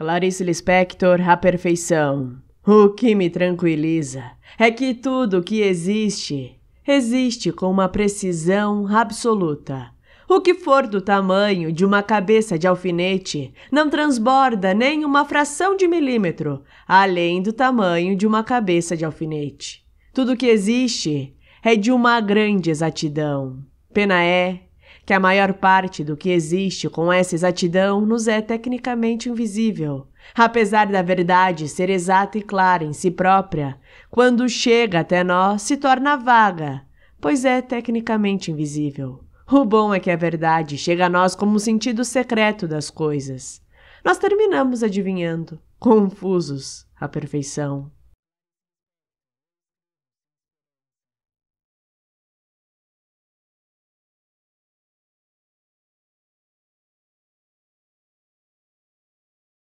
Clarice Lispector, a perfeição. O que me tranquiliza é que tudo que existe, existe com uma precisão absoluta. O que for do tamanho de uma cabeça de alfinete não transborda nem uma fração de milímetro, além do tamanho de uma cabeça de alfinete. Tudo que existe é de uma grande exatidão. Pena é que a maior parte do que existe com essa exatidão nos é tecnicamente invisível, apesar da verdade ser exata e clara em si própria, quando chega até nós se torna vaga, pois é tecnicamente invisível. O bom é que a verdade chega a nós como o sentido secreto das coisas. Nós terminamos adivinhando, confusos, a perfeição.